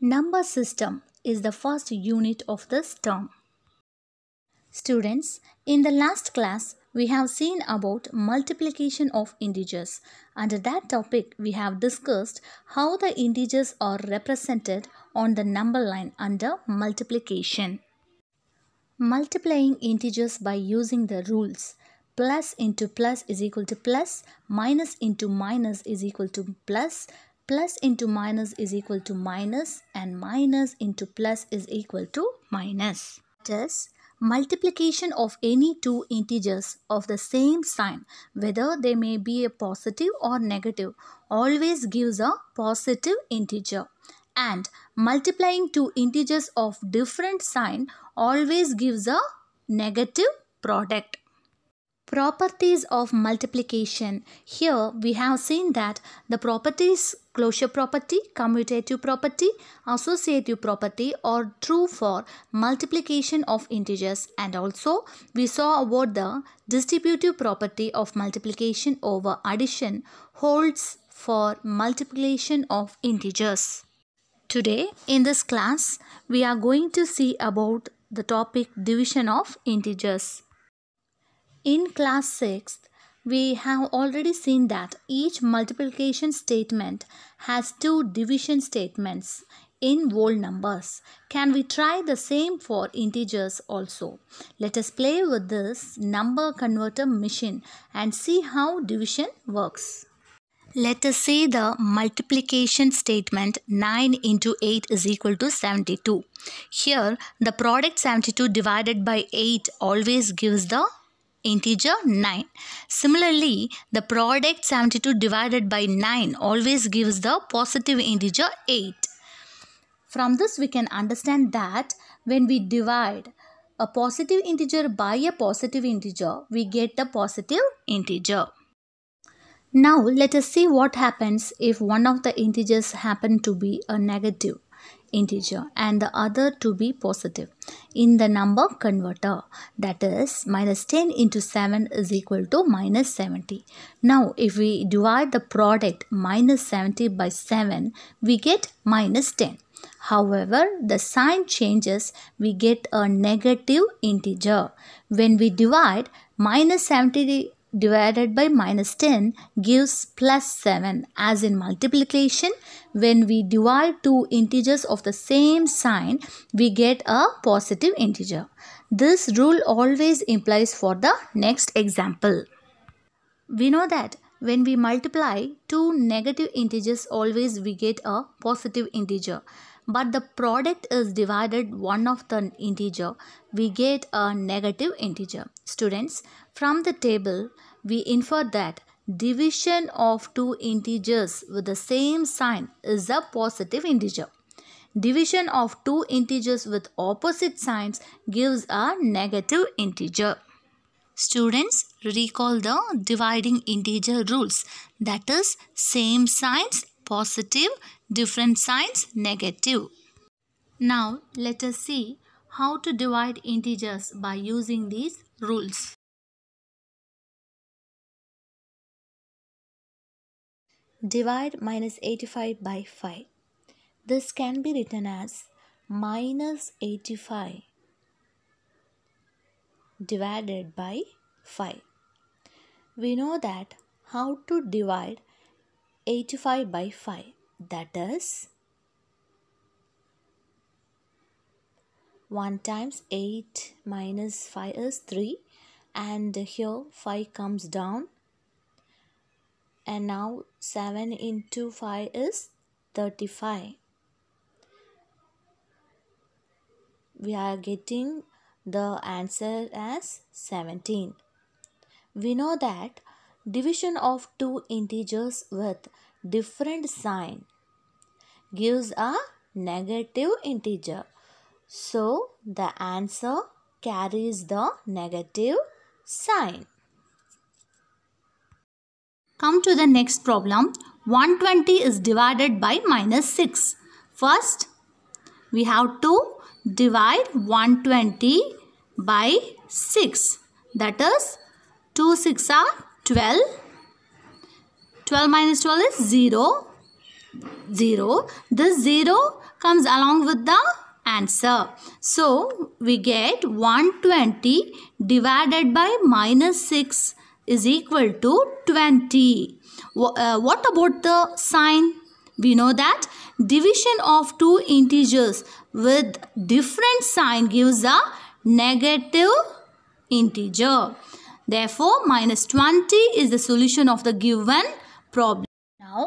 Number system is the first unit of this term. Students, in the last class, we have seen about multiplication of integers. Under that topic, we have discussed how the integers are represented on the number line under multiplication. Multiplying integers by using the rules plus into plus is equal to plus, minus into minus is equal to plus, plus into minus is equal to minus and minus into plus is equal to minus. Thus, multiplication of any two integers of the same sign, whether they may be a positive or negative, always gives a positive integer. And multiplying two integers of different sign always gives a negative product. Properties of multiplication. Here we have seen that the properties closure property, commutative property, associative property are true for multiplication of integers and also we saw about the distributive property of multiplication over addition holds for multiplication of integers. Today in this class we are going to see about the topic division of integers. In class 6th, we have already seen that each multiplication statement has two division statements in whole numbers. Can we try the same for integers also? Let us play with this number converter machine and see how division works. Let us see the multiplication statement 9 into 8 is equal to 72. Here the product 72 divided by 8 always gives the integer 9. Similarly, the product 72 divided by 9 always gives the positive integer 8. From this we can understand that when we divide a positive integer by a positive integer, we get the positive integer. Now let us see what happens if one of the integers happen to be a negative integer and the other to be positive in the number converter that is minus 10 into 7 is equal to minus 70. Now if we divide the product minus 70 by 7 we get minus 10. However, the sign changes, we get a negative integer. When we divide minus 70 divided by minus 10 gives plus 7 as in multiplication when we divide two integers of the same sign we get a positive integer this rule always implies for the next example we know that when we multiply two negative integers always we get a positive integer but the product is divided one of the integer, we get a negative integer. Students, from the table, we infer that division of two integers with the same sign is a positive integer. Division of two integers with opposite signs gives a negative integer. Students, recall the dividing integer rules that is same signs positive Different signs negative. Now let us see how to divide integers by using these rules. Divide minus 85 by 5. This can be written as minus 85 divided by 5. We know that how to divide 85 by 5 that is 1 times 8 minus 5 is 3 and here 5 comes down and now 7 into 5 is 35 we are getting the answer as 17 we know that division of two integers with different sign gives a negative integer. So the answer carries the negative sign. Come to the next problem. 120 is divided by minus 6. First, we have to divide 120 by 6. That is, 2 6 are 12 12 minus 12 is 0. 0. This 0 comes along with the answer. So, we get 120 divided by minus 6 is equal to 20. Uh, what about the sign? We know that division of two integers with different sign gives a negative integer. Therefore, minus 20 is the solution of the given problem. Now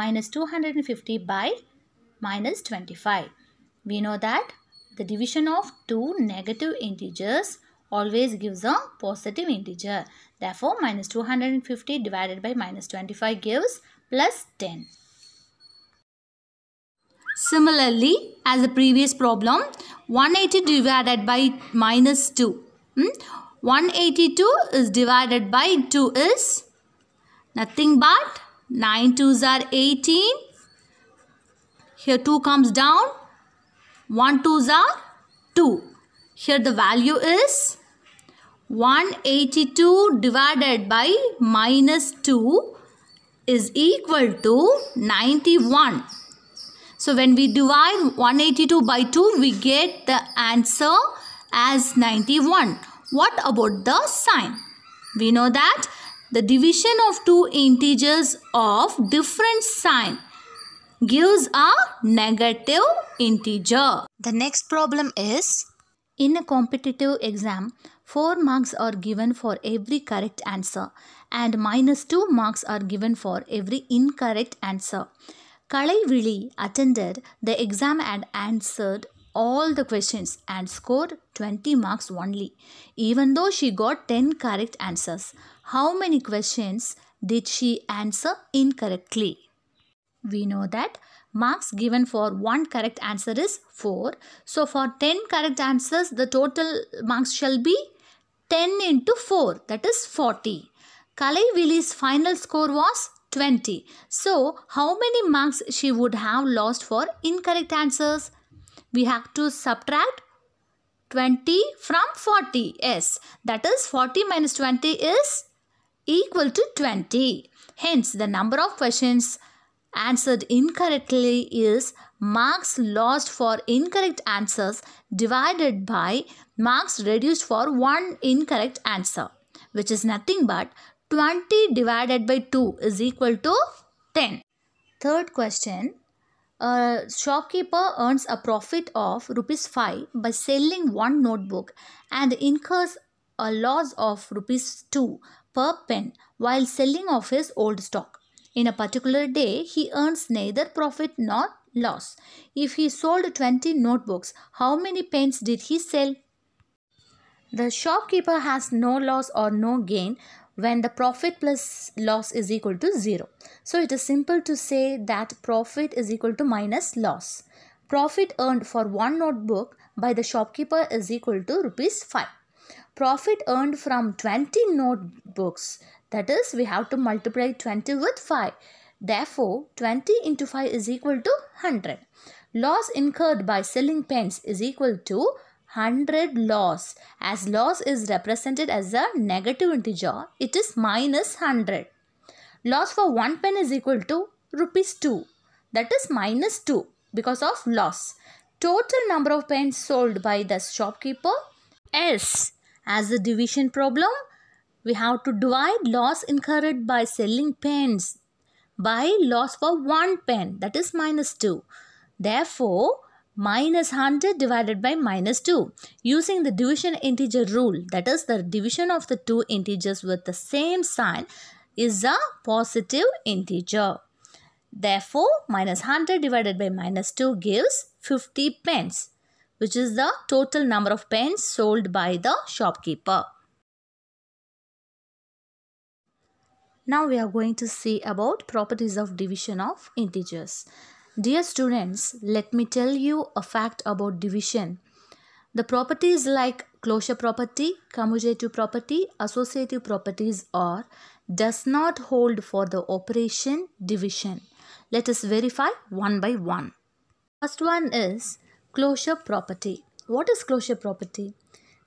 minus 250 by minus 25. We know that the division of two negative integers always gives a positive integer. Therefore, minus 250 divided by minus 25 gives plus 10. Similarly, as the previous problem, 180 divided by minus 2. Hmm? 182 is divided by 2 is nothing but 9 twos are 18. Here 2 comes down. 1 twos are 2. Here the value is 182 divided by minus 2 is equal to 91. So when we divide 182 by 2 we get the answer as 91. What about the sign? We know that the division of two integers of different sign gives a negative integer. The next problem is In a competitive exam, 4 marks are given for every correct answer and minus 2 marks are given for every incorrect answer. Kalaivili attended the exam and answered all the questions and scored 20 marks only, even though she got 10 correct answers how many questions did she answer incorrectly? We know that marks given for one correct answer is 4. So for 10 correct answers, the total marks shall be 10 into 4 that is 40. Kalaivili's final score was 20. So how many marks she would have lost for incorrect answers? We have to subtract 20 from 40. Yes, that is 40 minus 20 is equal to 20. Hence, the number of questions answered incorrectly is marks lost for incorrect answers divided by marks reduced for one incorrect answer which is nothing but 20 divided by 2 is equal to 10. Third question. A shopkeeper earns a profit of rupees 5 by selling one notebook and incurs a loss of rupees 2 per pen while selling off his old stock. In a particular day, he earns neither profit nor loss. If he sold 20 notebooks, how many pens did he sell? The shopkeeper has no loss or no gain when the profit plus loss is equal to 0. So it is simple to say that profit is equal to minus loss. Profit earned for one notebook by the shopkeeper is equal to rupees 5 profit earned from 20 notebooks. That is, we have to multiply 20 with 5. Therefore, 20 into 5 is equal to 100. Loss incurred by selling pens is equal to 100 loss. As loss is represented as a negative integer, it is minus 100. Loss for one pen is equal to rupees 2. That is minus 2 because of loss. Total number of pens sold by the shopkeeper is as a division problem, we have to divide loss incurred by selling pens by loss for one pen that is minus 2. Therefore, minus 100 divided by minus 2 using the division integer rule that is the division of the two integers with the same sign is a positive integer. Therefore, minus 100 divided by minus 2 gives 50 pence which is the total number of pens sold by the shopkeeper. Now we are going to see about properties of division of integers. Dear students, let me tell you a fact about division. The properties like closure property, commutative property, associative properties are does not hold for the operation division. Let us verify one by one. First one is Closure property. What is closure property?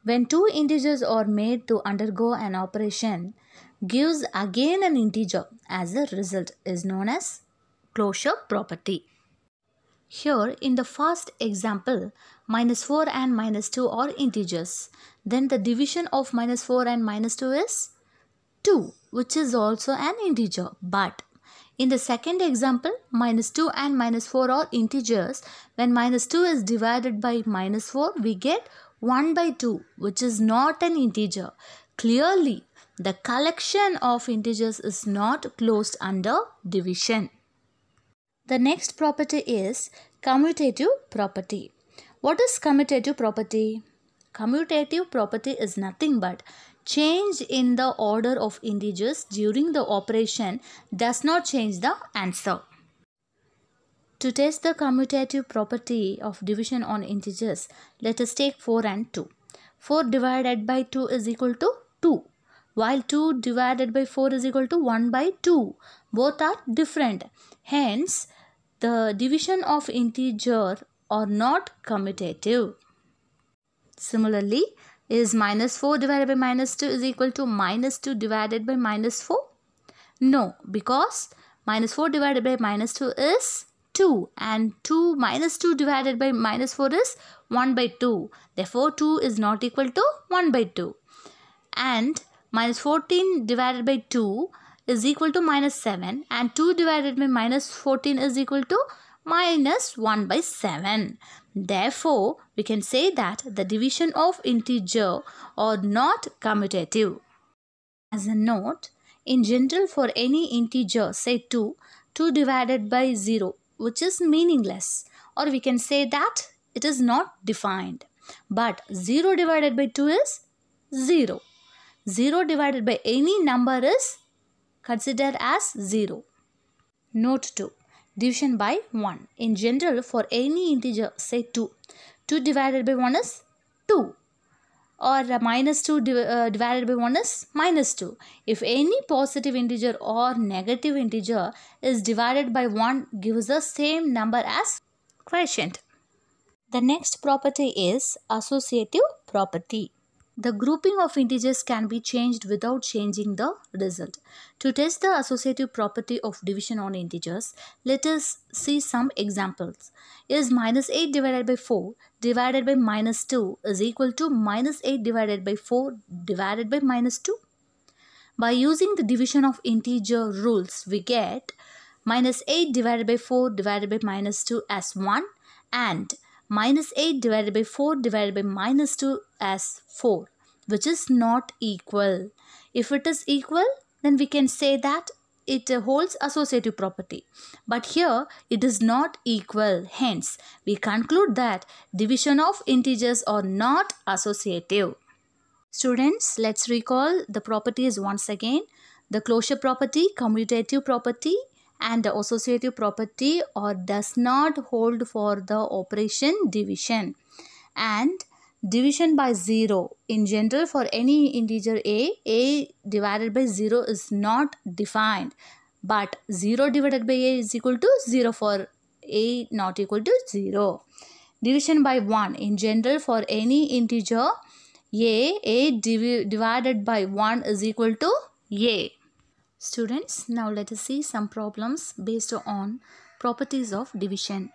When two integers are made to undergo an operation, gives again an integer as a result is known as closure property. Here in the first example, minus 4 and minus 2 are integers. Then the division of minus 4 and minus 2 is 2 which is also an integer but in the second example, minus 2 and minus 4 are integers. When minus 2 is divided by minus 4, we get 1 by 2, which is not an integer. Clearly, the collection of integers is not closed under division. The next property is commutative property. What is commutative property? Commutative property is nothing but change in the order of integers during the operation does not change the answer. To test the commutative property of division on integers, let us take 4 and 2. 4 divided by 2 is equal to 2 while 2 divided by 4 is equal to 1 by 2. Both are different. Hence, the division of integer are not commutative. Similarly, is minus 4 divided by minus 2 is equal to minus 2 divided by minus 4? No, because minus 4 divided by minus 2 is 2 and 2 minus 2 divided by minus 4 is 1 by 2. Therefore, 2 is not equal to 1 by 2. And minus 14 divided by 2 is equal to minus 7 and 2 divided by minus 14 is equal to minus 1 by 7. Therefore, we can say that the division of integer are not commutative. As a note, in general for any integer, say 2, 2 divided by 0, which is meaningless, or we can say that it is not defined. But 0 divided by 2 is 0. 0 divided by any number is considered as 0. Note 2 division by 1. In general, for any integer, say 2. 2 divided by 1 is 2 or uh, minus 2 div uh, divided by 1 is minus 2. If any positive integer or negative integer is divided by 1 gives the same number as quotient. The next property is associative property. The grouping of integers can be changed without changing the result. To test the associative property of division on integers, let us see some examples. Is minus 8 divided by 4 divided by minus 2 is equal to minus 8 divided by 4 divided by minus 2? By using the division of integer rules, we get minus 8 divided by 4 divided by minus 2 as 1 and minus 8 divided by 4 divided by minus 2 as 4 which is not equal. If it is equal then we can say that it holds associative property. But here it is not equal. Hence, we conclude that division of integers are not associative. Students, let's recall the properties once again. The closure property, commutative property, and the associative property or does not hold for the operation division and division by 0 in general for any integer a a divided by 0 is not defined but 0 divided by a is equal to 0 for a not equal to 0 division by 1 in general for any integer a a div divided by 1 is equal to a Students, now let us see some problems based on properties of division.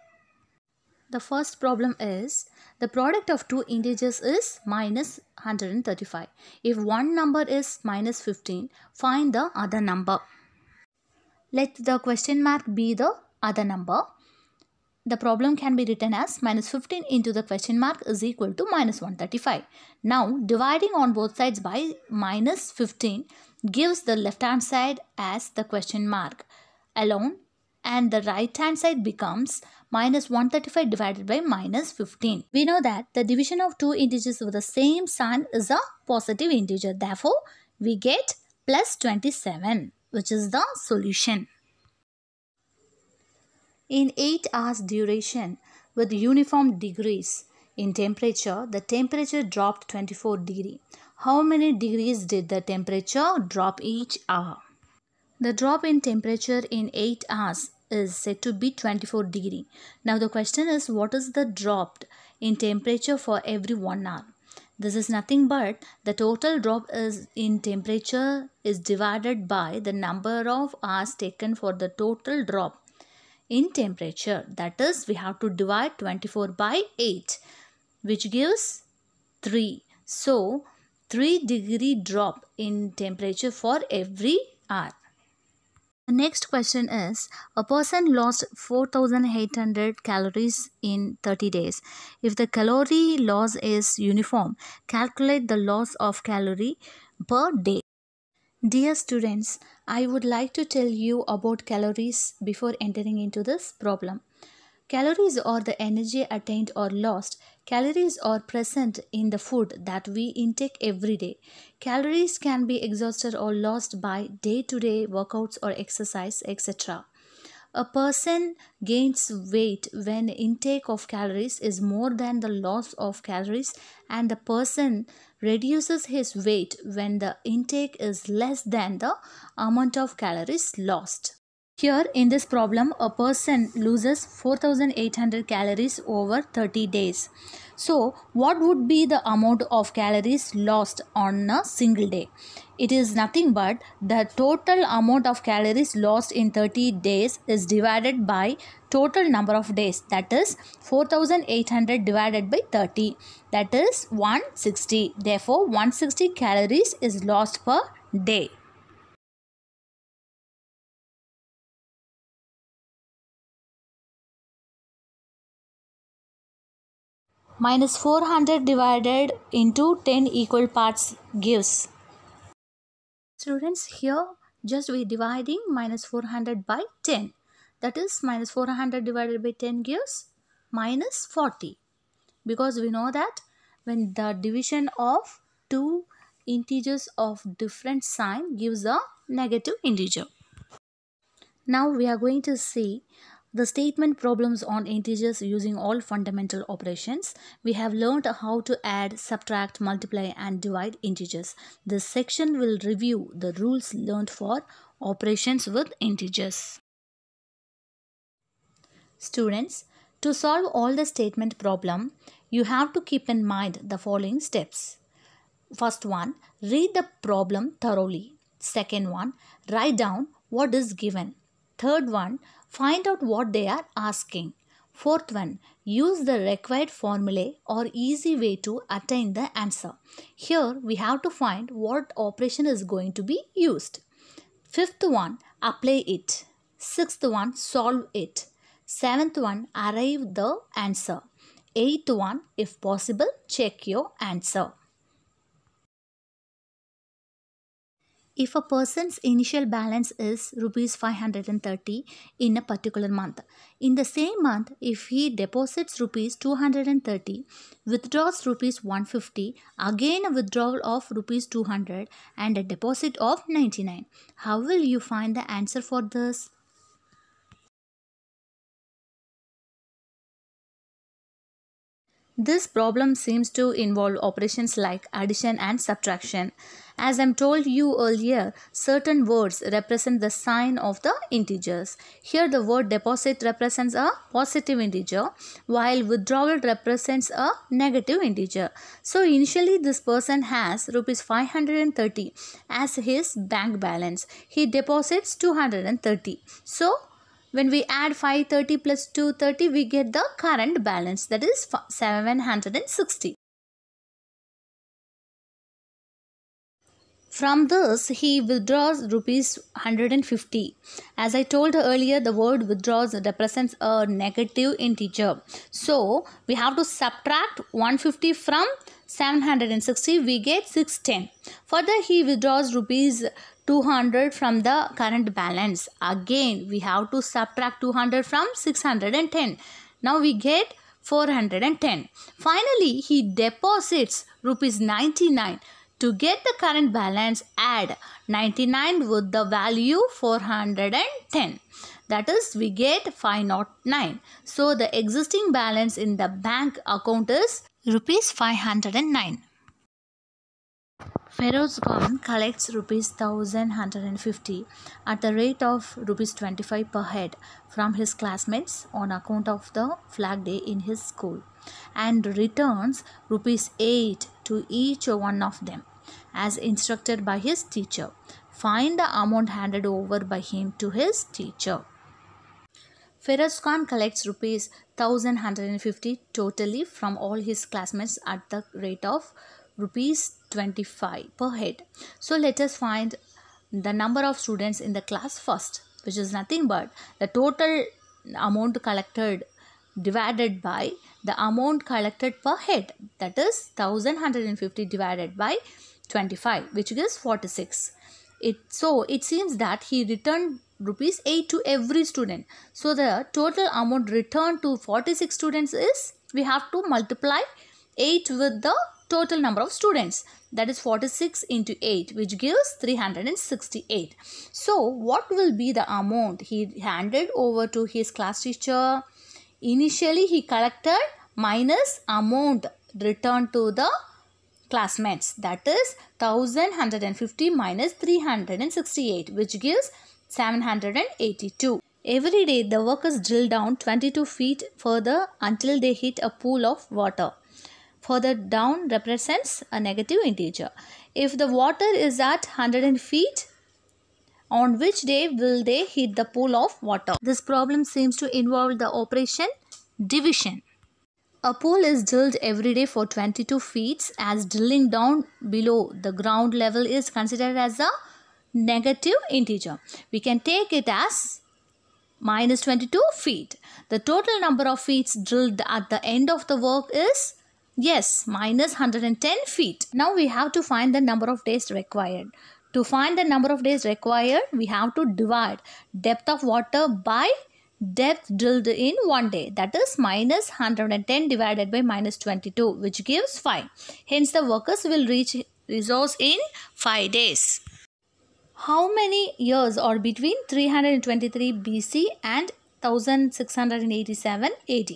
The first problem is the product of two integers is minus 135. If one number is minus 15, find the other number. Let the question mark be the other number. The problem can be written as minus 15 into the question mark is equal to minus 135. Now dividing on both sides by minus 15 gives the left hand side as the question mark alone and the right hand side becomes minus 135 divided by minus 15. We know that the division of two integers with the same sign is a positive integer. Therefore, we get plus 27 which is the solution. In 8 hours duration with uniform degrees in temperature, the temperature dropped 24 degree how many degrees did the temperature drop each hour? The drop in temperature in 8 hours is said to be 24 degree. Now the question is what is the drop in temperature for every 1 hour? This is nothing but the total drop is in temperature is divided by the number of hours taken for the total drop in temperature. That is we have to divide 24 by 8 which gives 3. So 3 degree drop in temperature for every hour. The next question is a person lost 4800 calories in 30 days. If the calorie loss is uniform, calculate the loss of calorie per day. Dear students, I would like to tell you about calories before entering into this problem. Calories are the energy attained or lost Calories are present in the food that we intake every day. Calories can be exhausted or lost by day to day workouts or exercise, etc. A person gains weight when intake of calories is more than the loss of calories and the person reduces his weight when the intake is less than the amount of calories lost. Here in this problem, a person loses 4800 calories over 30 days. So, what would be the amount of calories lost on a single day? It is nothing but the total amount of calories lost in 30 days is divided by total number of days that is 4800 divided by 30 that is 160. Therefore, 160 calories is lost per day. minus 400 divided into 10 equal parts gives. Students here just we dividing minus 400 by 10 that is minus 400 divided by 10 gives minus 40 because we know that when the division of two integers of different sign gives a negative integer. Now we are going to see the statement problems on integers using all fundamental operations. We have learned how to add, subtract, multiply and divide integers. This section will review the rules learned for operations with integers. Students, to solve all the statement problem, you have to keep in mind the following steps. First one, read the problem thoroughly. Second one, write down what is given. Third one, find out what they are asking. Fourth one, use the required formulae or easy way to attain the answer. Here we have to find what operation is going to be used. Fifth one, apply it. Sixth one, solve it. Seventh one, arrive the answer. Eighth one, if possible, check your answer. If a person's initial balance is rupees 530 in a particular month, in the same month, if he deposits rupees 230, withdraws rupees 150, again a withdrawal of rupees 200 and a deposit of 99. How will you find the answer for this? This problem seems to involve operations like addition and subtraction. As I'm told you earlier, certain words represent the sign of the integers. Here the word deposit represents a positive integer while withdrawal represents a negative integer. So initially this person has rupees 530 as his bank balance. He deposits 230. So when we add 530 plus 230 we get the current balance that is 760. From this, he withdraws rupees 150. As I told earlier, the word withdraws represents a negative integer. So, we have to subtract 150 from 760, we get 610. Further, he withdraws rupees 200 from the current balance. Again, we have to subtract 200 from 610. Now, we get 410. Finally, he deposits rupees 99 to get the current balance, add 99 with the value 410. That is, we get 509. So, the existing balance in the bank account is rupees 509. Feroz Khan collects rupees 1150 at the rate of rupees 25 per head from his classmates on account of the flag day in his school and returns rupees 8 to each one of them as instructed by his teacher. Find the amount handed over by him to his teacher. Feroz Khan collects rupees 1150 totally from all his classmates at the rate of rupees 25 per head. So let us find the number of students in the class first which is nothing but the total amount collected divided by the amount collected per head that is 1150 divided by 25 which gives 46 it so it seems that he returned rupees 8 to every student so the total amount returned to 46 students is we have to multiply 8 with the total number of students that is 46 into 8 which gives 368 so what will be the amount he handed over to his class teacher initially he collected minus amount returned to the classmates that is 1150 minus 368 which gives 782. Every day the workers drill down 22 feet further until they hit a pool of water. Further down represents a negative integer. If the water is at 100 feet, on which day will they hit the pool of water? This problem seems to involve the operation division. A pole is drilled every day for 22 feet as drilling down below the ground level is considered as a negative integer. We can take it as minus 22 feet. The total number of feet drilled at the end of the work is yes minus 110 feet. Now we have to find the number of days required. To find the number of days required we have to divide depth of water by depth drilled in one day that is minus 110 divided by minus 22 which gives 5. Hence the workers will reach resource in 5 days. How many years are between 323 BC and 1687 AD?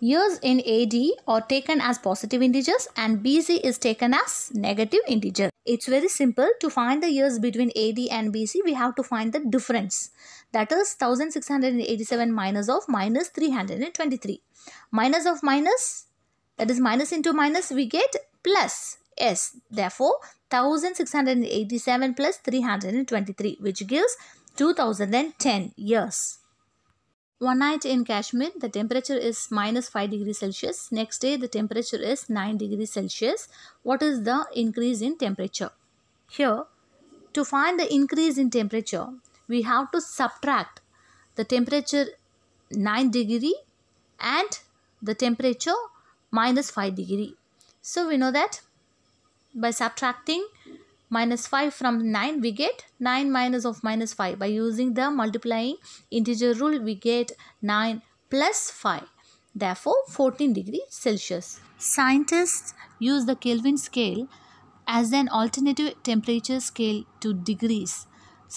Years in AD are taken as positive integers and BC is taken as negative integer. It's very simple. To find the years between AD and BC, we have to find the difference that is 1687 minus of minus 323. Minus of minus that is minus into minus we get plus s. Therefore 1687 plus 323 which gives 2010 years. One night in Kashmir, the temperature is minus 5 degrees Celsius. Next day, the temperature is 9 degrees Celsius. What is the increase in temperature? Here, to find the increase in temperature, we have to subtract the temperature 9 degree and the temperature minus 5 degree. So we know that by subtracting minus 5 from 9 we get 9 minus of minus 5 by using the multiplying integer rule we get 9 plus 5 therefore 14 degree celsius scientists use the kelvin scale as an alternative temperature scale to degrees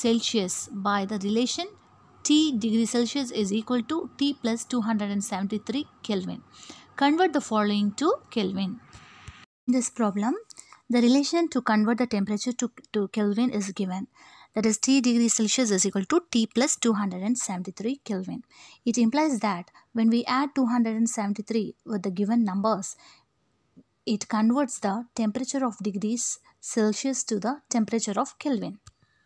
Celsius by the relation T degree Celsius is equal to T plus 273 Kelvin. Convert the following to Kelvin. In this problem, the relation to convert the temperature to, to Kelvin is given. That is T degree Celsius is equal to T plus 273 Kelvin. It implies that when we add 273 with the given numbers, it converts the temperature of degrees Celsius to the temperature of Kelvin.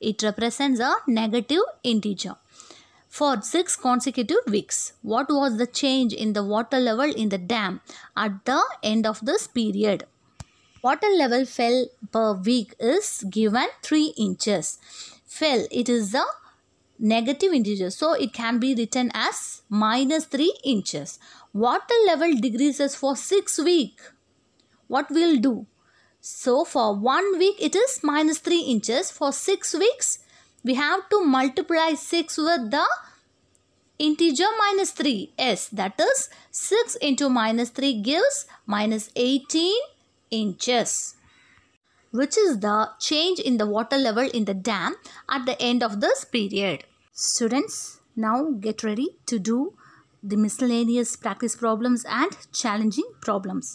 It represents a negative integer. For 6 consecutive weeks, what was the change in the water level in the dam at the end of this period? Water level fell per week is given 3 inches. Fell, it is a negative integer. So, it can be written as minus 3 inches. Water level decreases for 6 week. What we'll do? So for 1 week it is minus 3 inches. For 6 weeks we have to multiply 6 with the integer minus 3. Yes that is 6 into minus 3 gives minus 18 inches which is the change in the water level in the dam at the end of this period. Students, now get ready to do the miscellaneous practice problems and challenging problems.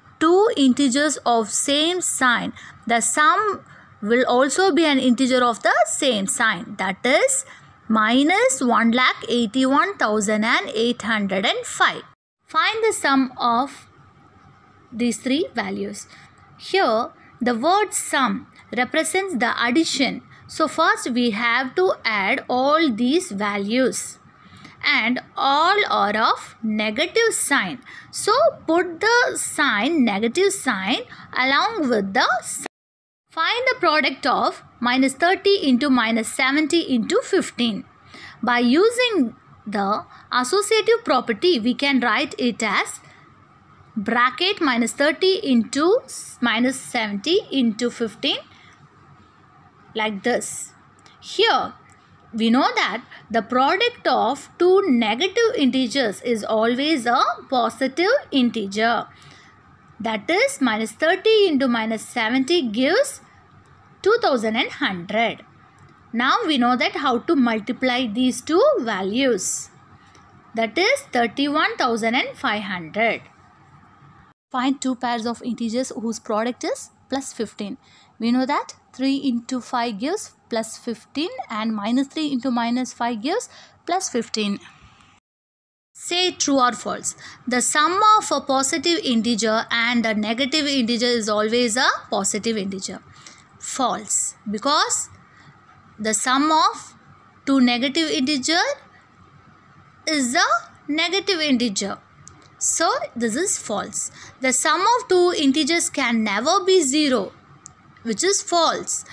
two integers of same sign the sum will also be an integer of the same sign that is minus 1 lakh 81,805. Find the sum of these three values. Here the word sum represents the addition. So first we have to add all these values and all are of negative sign. So put the sign negative sign along with the sign. Find the product of minus 30 into minus 70 into 15. By using the associative property we can write it as bracket minus 30 into minus 70 into 15 like this. Here we know that the product of two negative integers is always a positive integer. That is minus 30 into minus 70 gives 2100. Now we know that how to multiply these two values. That is 31,500. Find two pairs of integers whose product is plus 15. We know that 3 into 5 gives plus 15 and minus 3 into minus 5 gives plus 15. Say true or false. The sum of a positive integer and a negative integer is always a positive integer. False because the sum of two negative integer is a negative integer. So this is false. The sum of two integers can never be zero which is false.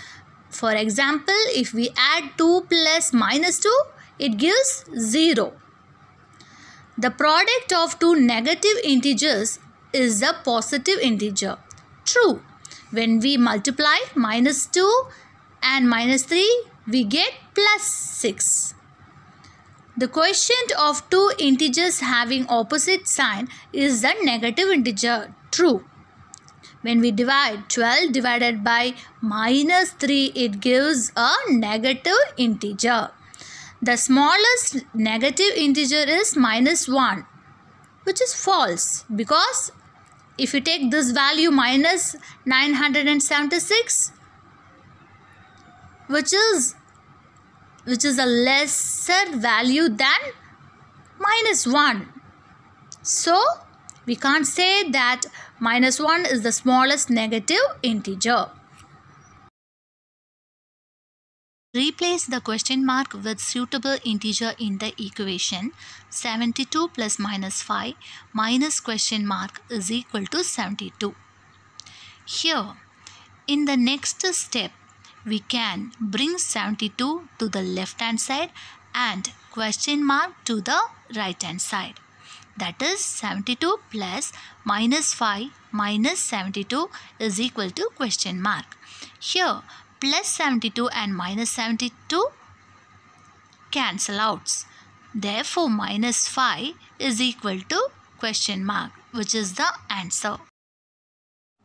For example, if we add 2 plus minus 2, it gives 0. The product of two negative integers is the positive integer. True. When we multiply minus 2 and minus 3, we get plus 6. The quotient of two integers having opposite sign is the negative integer. True. When we divide 12 divided by minus 3, it gives a negative integer. The smallest negative integer is minus 1 which is false because if you take this value minus 976 which is which is a lesser value than minus 1 so we can't say that Minus 1 is the smallest negative integer. Replace the question mark with suitable integer in the equation 72 plus minus 5 minus question mark is equal to 72. Here, in the next step, we can bring 72 to the left hand side and question mark to the right hand side that is 72 plus minus 5 minus 72 is equal to question mark. Here plus 72 and minus 72 cancel outs. Therefore minus 5 is equal to question mark which is the answer.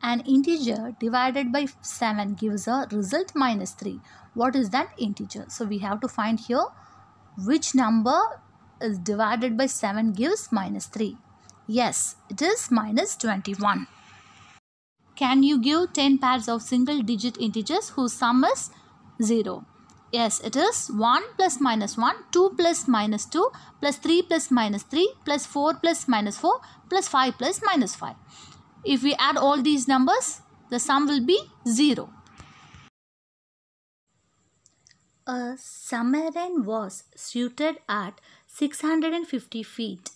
An integer divided by 7 gives a result minus 3. What is that integer? So we have to find here which number is divided by 7 gives minus 3. Yes, it is minus 21. Can you give 10 pairs of single digit integers whose sum is 0? Yes, it is 1 plus minus 1, 2 plus minus 2, plus 3 plus minus 3, plus 4 plus minus 4, plus 5 plus minus 5. If we add all these numbers, the sum will be 0. A submarine was suited at 650 feet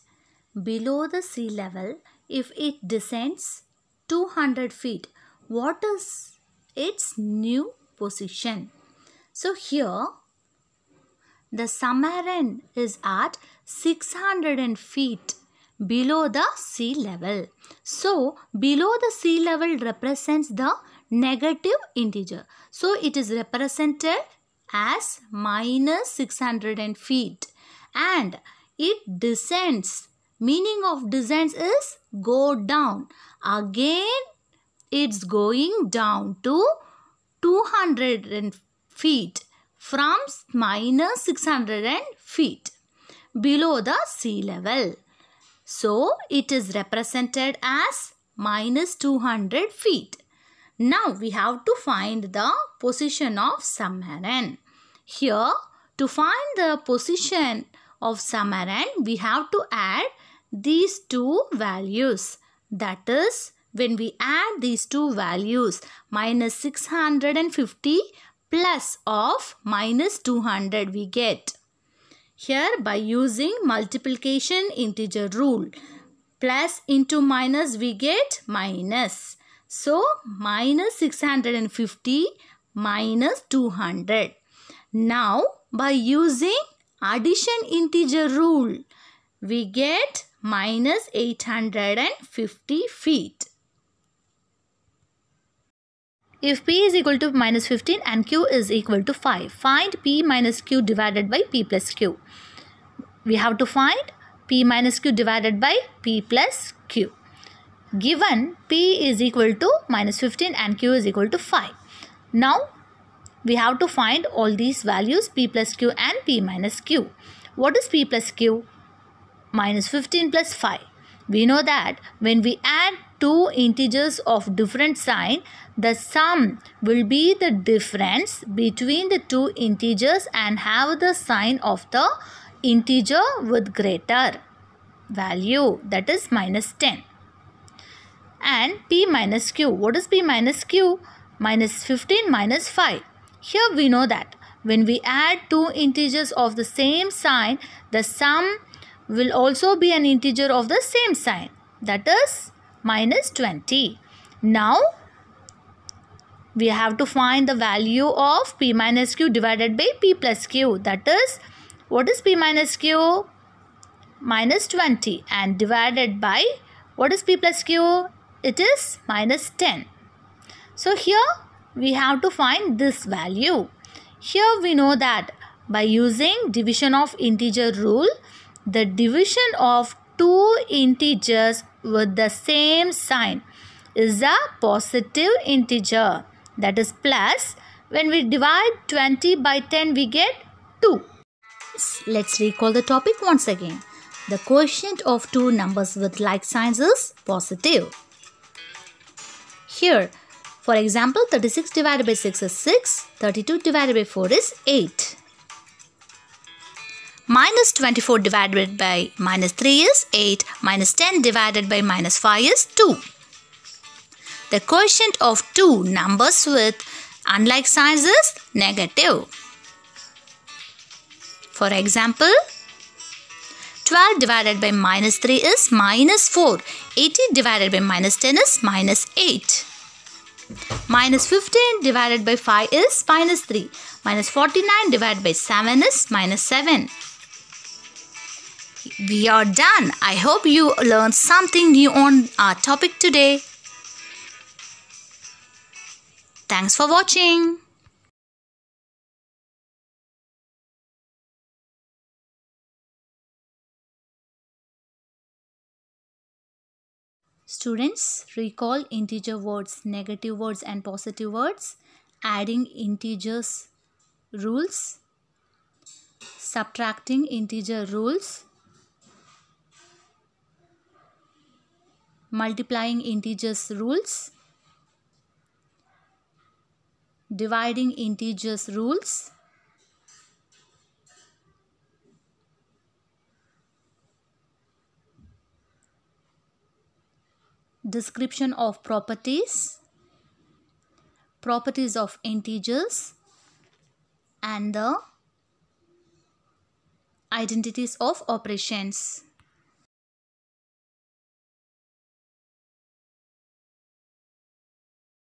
below the sea level if it descends 200 feet. What is its new position? So here the submarine is at 600 feet below the sea level. So below the sea level represents the negative integer. So it is represented as minus 600 feet and it descends. Meaning of descends is go down. Again, it's going down to 200 feet from minus 600 feet below the sea level. So, it is represented as minus 200 feet. Now, we have to find the position of submarine. Here, to find the position of summarind, we have to add these two values. That is, when we add these two values, minus 650 plus of minus 200 we get. Here, by using multiplication integer rule, plus into minus we get minus. So, minus 650 minus 200. Now, by using addition integer rule, we get minus 850 feet. If p is equal to minus 15 and q is equal to 5, find p minus q divided by p plus q. We have to find p minus q divided by p plus q. Given p is equal to minus 15 and q is equal to 5. Now we have to find all these values p plus q and p minus q. What is p plus q? Minus 15 plus 5. We know that when we add two integers of different sign, the sum will be the difference between the two integers and have the sign of the integer with greater value that is minus 10 and p minus q what is p minus q minus 15 minus 5 here we know that when we add two integers of the same sign, the sum will also be an integer of the same sign that is minus 20. Now we have to find the value of p minus q divided by p plus q that is what is p minus q? Minus 20 and divided by what is p plus q? It is minus 10. So here we have to find this value. Here we know that by using division of integer rule, the division of two integers with the same sign is a positive integer that is plus when we divide 20 by 10 we get 2 let's recall the topic once again the quotient of two numbers with like signs is positive here for example, 36 divided by 6 is 6, 32 divided by 4 is 8. Minus 24 divided by minus 3 is 8, minus 10 divided by minus 5 is 2. The quotient of two numbers with unlike signs is negative. For example, 12 divided by minus 3 is minus 4. 80 divided by minus 10 is minus 8. Minus 15 divided by 5 is minus 3. Minus 49 divided by 7 is minus 7. We are done. I hope you learned something new on our topic today. Thanks for watching. Students, recall integer words, negative words and positive words, adding integers rules, subtracting integer rules, multiplying integers rules, dividing integers rules, description of properties, properties of integers and the identities of operations.